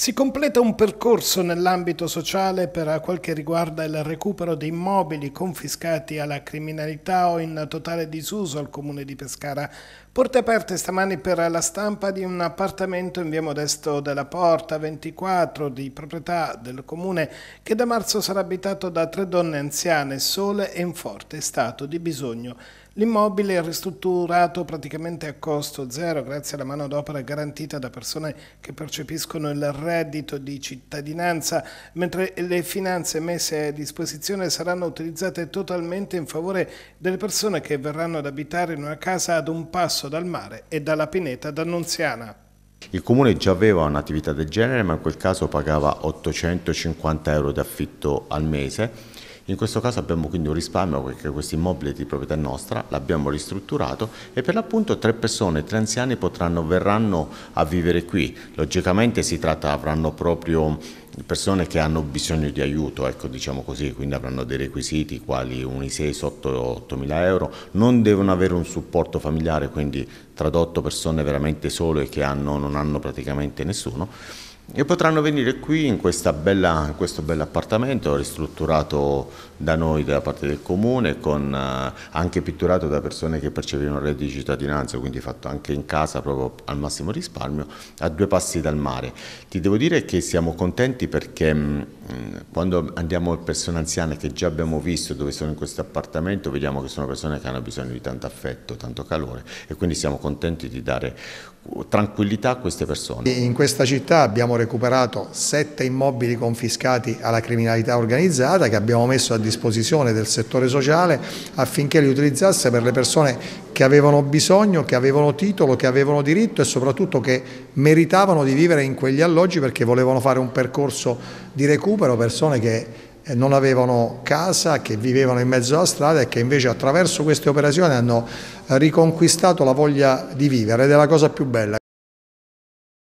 Si completa un percorso nell'ambito sociale per quel che riguarda il recupero di immobili confiscati alla criminalità o in totale disuso al comune di Pescara. Porte aperte stamani per la stampa di un appartamento in via Modesto della Porta 24 di proprietà del comune che da marzo sarà abitato da tre donne anziane sole e in forte stato di bisogno. L'immobile è ristrutturato praticamente a costo zero grazie alla manodopera garantita da persone che percepiscono il reddito di cittadinanza, mentre le finanze messe a disposizione saranno utilizzate totalmente in favore delle persone che verranno ad abitare in una casa ad un passo dal mare e dalla pineta d'Annunziana. Il comune già aveva un'attività del genere ma in quel caso pagava 850 euro di affitto al mese in questo caso abbiamo quindi un risparmio perché questo immobile è di proprietà nostra l'abbiamo ristrutturato e per l'appunto tre persone, tre anziani potranno, verranno a vivere qui. Logicamente si tratta, avranno proprio persone che hanno bisogno di aiuto, ecco, diciamo così, quindi avranno dei requisiti quali un ISEE sotto 8.000 euro, non devono avere un supporto familiare, quindi tradotto persone veramente sole che hanno, non hanno praticamente nessuno e potranno venire qui in, bella, in questo bell'appartamento ristrutturato da noi, da parte del comune, con, eh, anche pitturato da persone che percepivano il reddito di cittadinanza, quindi fatto anche in casa proprio al massimo risparmio, a due passi dal mare. Ti devo dire che siamo contenti perché mm, quando andiamo a persone anziane che già abbiamo visto dove sono in questo appartamento, vediamo che sono persone che hanno bisogno di tanto affetto, tanto calore e quindi siamo contenti di dare uh, tranquillità a queste persone. In questa città abbiamo recuperato sette immobili confiscati alla criminalità organizzata che abbiamo messo a disposizione del settore sociale affinché li utilizzasse per le persone che avevano bisogno, che avevano titolo, che avevano diritto e soprattutto che meritavano di vivere in quegli alloggi perché volevano fare un percorso di recupero, persone che eh, non avevano casa, che vivevano in mezzo alla strada e che invece attraverso queste operazioni hanno eh, riconquistato la voglia di vivere ed è la cosa più bella.